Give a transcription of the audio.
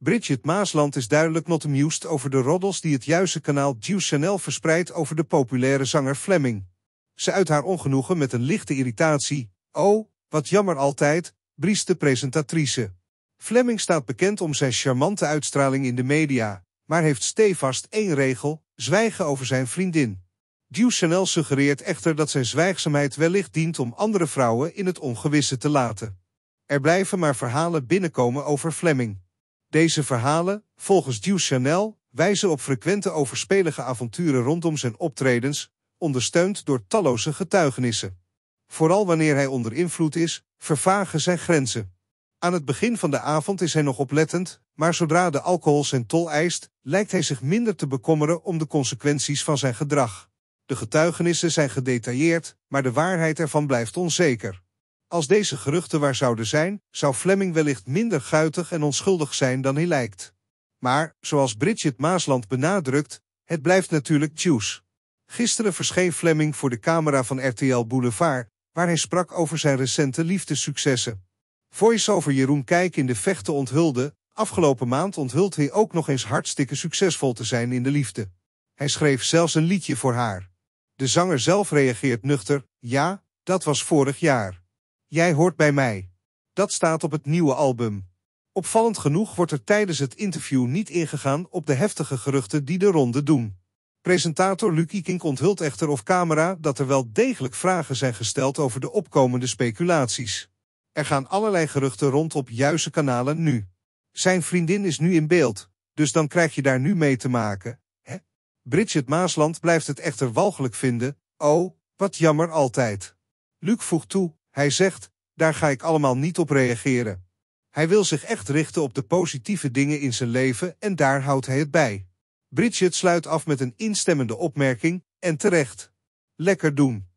Bridget Maasland is duidelijk not amused over de roddels die het juiste kanaal Juice Chanel verspreidt over de populaire zanger Fleming. Ze uit haar ongenoegen met een lichte irritatie. Oh, wat jammer altijd, briest de presentatrice. Fleming staat bekend om zijn charmante uitstraling in de media, maar heeft stevast één regel, zwijgen over zijn vriendin. Juice Chanel suggereert echter dat zijn zwijgzaamheid wellicht dient om andere vrouwen in het ongewisse te laten. Er blijven maar verhalen binnenkomen over Fleming. Deze verhalen, volgens Duce Chanel, wijzen op frequente overspelige avonturen rondom zijn optredens, ondersteund door talloze getuigenissen. Vooral wanneer hij onder invloed is, vervagen zijn grenzen. Aan het begin van de avond is hij nog oplettend, maar zodra de alcohol zijn tol eist, lijkt hij zich minder te bekommeren om de consequenties van zijn gedrag. De getuigenissen zijn gedetailleerd, maar de waarheid ervan blijft onzeker. Als deze geruchten waar zouden zijn, zou Fleming wellicht minder guitig en onschuldig zijn dan hij lijkt. Maar, zoals Bridget Maasland benadrukt, het blijft natuurlijk Choose. Gisteren verscheen Fleming voor de camera van RTL Boulevard, waar hij sprak over zijn recente liefdessuccessen. Voice-over Jeroen Kijk in de vechten onthulde, afgelopen maand onthult hij ook nog eens hartstikke succesvol te zijn in de liefde. Hij schreef zelfs een liedje voor haar. De zanger zelf reageert nuchter, ja, dat was vorig jaar. Jij hoort bij mij. Dat staat op het nieuwe album. Opvallend genoeg wordt er tijdens het interview niet ingegaan op de heftige geruchten die de ronde doen. Presentator Lucky King onthult echter of camera dat er wel degelijk vragen zijn gesteld over de opkomende speculaties. Er gaan allerlei geruchten rond op juiste kanalen nu. Zijn vriendin is nu in beeld, dus dan krijg je daar nu mee te maken. Hè? Bridget Maasland blijft het echter walgelijk vinden. Oh, wat jammer altijd. Luc voegt toe, hij zegt, daar ga ik allemaal niet op reageren. Hij wil zich echt richten op de positieve dingen in zijn leven en daar houdt hij het bij. Bridget sluit af met een instemmende opmerking, en terecht. Lekker doen.